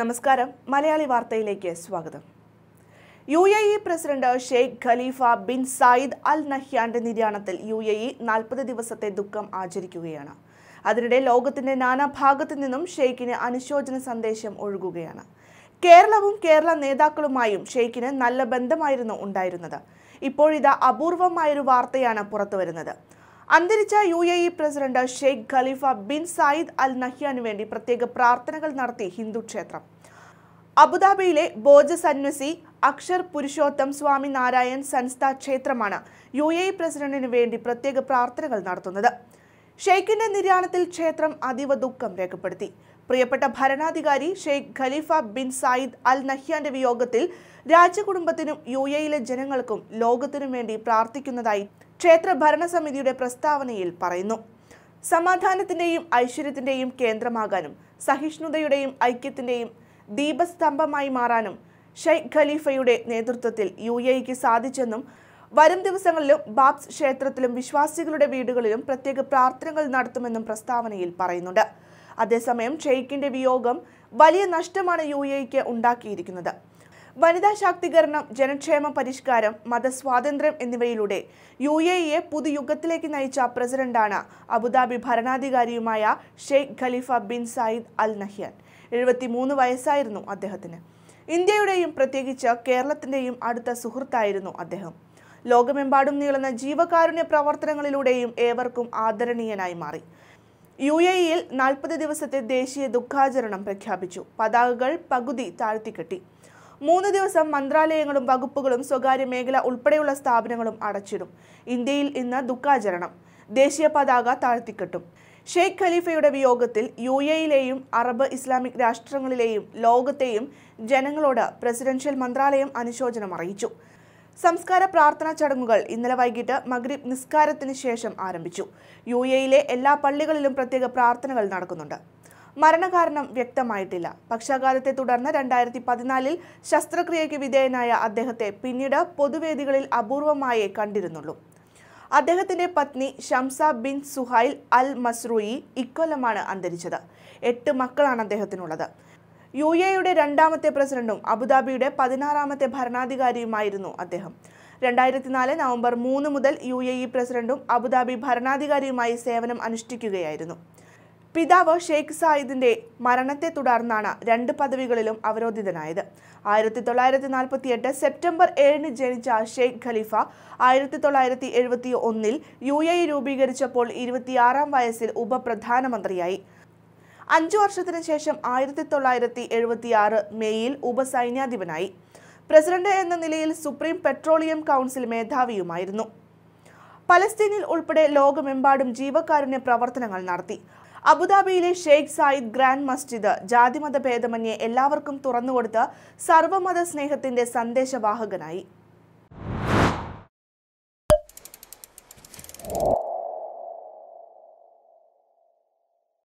നമസ്കാരം മലയാളി വാർത്തയിലേക്ക് സ്വാഗതം U A E president Sheikh Khalifa bin Zayed Al നഹ്യാന്റെ നിര്യാണത്തിൽ യു എ ഇ നാൽപ്പത് ദിവസത്തെ ദുഃഖം ആചരിക്കുകയാണ് അതിനിടെ ലോകത്തിന്റെ നാനാഭാഗത്തു നിന്നും ഷെയ്ഖിന് അനുശോചന സന്ദേശം ഒഴുകുകയാണ് കേരളവും കേരള നേതാക്കളുമായും ഷെയ്ഖിന് നല്ല ബന്ധമായിരുന്നു ഉണ്ടായിരുന്നത് ഇപ്പോഴിതാ അപൂർവമായൊരു വാർത്തയാണ് പുറത്തുവരുന്നത് അന്തരിച്ച U A E president Sheikh Khalifa bin Zayed Al നഹ്യാനു വേണ്ടി പ്രത്യേക പ്രാർത്ഥനകൾ നടത്തി ഹിന്ദു ക്ഷേത്രം അബുദാബിയിലെ ബോജ സന്വസി അക്ഷർ പുരുഷോത്തം സ്വാമി നാരായൺ സൻസ്ഥ ക്ഷേത്രമാണ് യു എ ഇ പ്രസിഡന്റിനു വേണ്ടി പ്രത്യേക പ്രാർത്ഥനകൾ നടത്തുന്നത് ഷെയ്ഖിന്റെ നിര്യാണത്തിൽ ക്ഷേത്രം അതീവ ദുഃഖം രേഖപ്പെടുത്തി പ്രിയപ്പെട്ട ഭരണാധികാരി Sheikh Khalifa bin Zayed Al നഹ്യാന്റെ വിയോഗത്തിൽ രാജകുടുംബത്തിനും യു എയിലെ ജനങ്ങൾക്കും ലോകത്തിനും വേണ്ടി പ്രാർത്ഥിക്കുന്നതായി ക്ഷേത്ര ഭരണസമിതിയുടെ പ്രസ്താവനയിൽ പറയുന്നു സമാധാനത്തിന്റെയും ഐശ്വര്യത്തിന്റെയും കേന്ദ്രമാകാനും സഹിഷ്ണുതയുടെയും ഐക്യത്തിന്റെയും ദീപസ്തംഭമായി മാറാനും ഷെയ്ഖ് ഖലീഫയുടെ നേതൃത്വത്തിൽ യു എക്ക് സാധിച്ചെന്നും വരും ദിവസങ്ങളിലും ബാബ്സ് ക്ഷേത്രത്തിലും വിശ്വാസികളുടെ വീടുകളിലും പ്രത്യേക പ്രാർത്ഥനകൾ നടത്തുമെന്നും പ്രസ്താവനയിൽ പറയുന്നുണ്ട് അതേസമയം ഷെയ്ഖിന്റെ വിയോഗം വലിയ നഷ്ടമാണ് യു എക്ക് ഉണ്ടാക്കിയിരിക്കുന്നത് വനിതാ ശാക്തീകരണം ജനക്ഷേമ പരിഷ്കാരം മതസ്വാതന്ത്ര്യം എന്നിവയിലൂടെ യു എ ഇയെ പുതുയുഗത്തിലേക്ക് നയിച്ച പ്രസിഡന്റാണ് അബുദാബി ഭരണാധികാരിയുമായ Sheikh Khalifa bin Zayed Al Nahyan എഴുപത്തിമൂന്ന് വയസ്സായിരുന്നു അദ്ദേഹത്തിന് ഇന്ത്യയുടെയും പ്രത്യേകിച്ച് കേരളത്തിൻ്റെയും അടുത്ത സുഹൃത്തായിരുന്നു അദ്ദേഹം ലോകമെമ്പാടും നീളുന്ന ജീവകാരുണ്യ പ്രവർത്തനങ്ങളിലൂടെയും ഏവർക്കും ആദരണീയനായി മാറി യു എ ഇയിൽ നാൽപ്പത് ദിവസത്തെ ദേശീയ ദുഃഖാചരണം പ്രഖ്യാപിച്ചു പതാകകൾ പകുതി താഴ്ത്തിക്കെട്ടി മൂന്ന് ദിവസം മന്ത്രാലയങ്ങളും വകുപ്പുകളും സ്വകാര്യ മേഖല ഉൾപ്പെടെയുള്ള സ്ഥാപനങ്ങളും അടച്ചിടും ഇന്ത്യയിൽ ഇന്ന് ദുഃഖാചരണം ദേശീയ പതാക താഴ്ത്തിക്കെട്ടും ഷെയ്ഖ് ഖലീഫയുടെ വിയോഗത്തിൽ യു എയിലെയും അറബ് ഇസ്ലാമിക് രാഷ്ട്രങ്ങളിലെയും ലോകത്തെയും ജനങ്ങളോട് പ്രസിഡൻഷ്യൽ മന്ത്രാലയം അനുശോചനം അറിയിച്ചു സംസ്കാര പ്രാർത്ഥനാ ചടങ്ങുകൾ ഇന്നലെ വൈകിട്ട് മഗ്രിബ് നിസ്കാരത്തിന് ശേഷം ആരംഭിച്ചു യു എയിലെ എല്ലാ പള്ളികളിലും പ്രത്യേക പ്രാർത്ഥനകൾ നടക്കുന്നുണ്ട് മരണകാരണം വ്യക്തമായിട്ടില്ല പക്ഷാഘാതത്തെ തുടർന്ന് രണ്ടായിരത്തി പതിനാലിൽ ശസ്ത്രക്രിയയ്ക്ക് വിധേയനായ അദ്ദേഹത്തെ പിന്നീട് പൊതുവേദികളിൽ അപൂർവമായേ കണ്ടിരുന്നുള്ളൂ അദ്ദേഹത്തിന്റെ പത്നി Shamsa bin Suhail Al Mazrouei ഇക്കൊല്ലമാണ് അന്തരിച്ചത് എട്ട് മക്കളാണ് അദ്ദേഹത്തിനുള്ളത് യു എയുടെ രണ്ടാമത്തെ പ്രസിഡന്റും അബുദാബിയുടെ പതിനാറാമത്തെ ഭരണാധികാരിയുമായിരുന്നു അദ്ദേഹം രണ്ടായിരത്തി നാല് നവംബർ മൂന്ന് മുതൽ യു എ ഇ പ്രസിഡന്റും അബുദാബി ഭരണാധികാരിയുമായി സേവനം അനുഷ്ഠിക്കുകയായിരുന്നു പിതാവ് ഷെയ്ഖ് സായിദിന്റെ മരണത്തെ തുടർന്നാണ് രണ്ട് പദവികളിലും അവരോധിതനായത് ആയിരത്തി തൊള്ളായിരത്തി നാൽപ്പത്തി എട്ട് സെപ്റ്റംബർ ഏഴിന് ജനിച്ച ഷെയ്ഖ് ഖലീഫ ആയിരത്തി തൊള്ളായിരത്തി എഴുപത്തി ഒന്നിൽ യു എ രൂപീകരിച്ചപ്പോൾ ഇരുപത്തിയാറാം വയസ്സിൽ ഉപപ്രധാനമന്ത്രിയായി അഞ്ചു വർഷത്തിനു ശേഷം ആയിരത്തി തൊള്ളായിരത്തി ആറ് മെയ്യിൽ ഉപസൈന്യാധിപനായി പ്രസിഡന്റ് എന്ന നിലയിൽ സുപ്രീം പെട്രോളിയം കൗൺസിൽ മേധാവിയുമായിരുന്നു പലസ്തീനിൽ ഉൾപ്പെടെ ലോകമെമ്പാടും ജീവകാരുണ്യ പ്രവർത്തനങ്ങൾ നടത്തി അബുദാബിയിലെ ഷെയ്ഖ് സായിദ് ഗ്രാൻഡ് മസ്ജിദ് ജാതിമത ഭേദമന്യേ എല്ലാവർക്കും തുറന്നുകൊടുത്ത് സർവമത സ്നേഹത്തിന്റെ സന്ദേശവാഹകനായി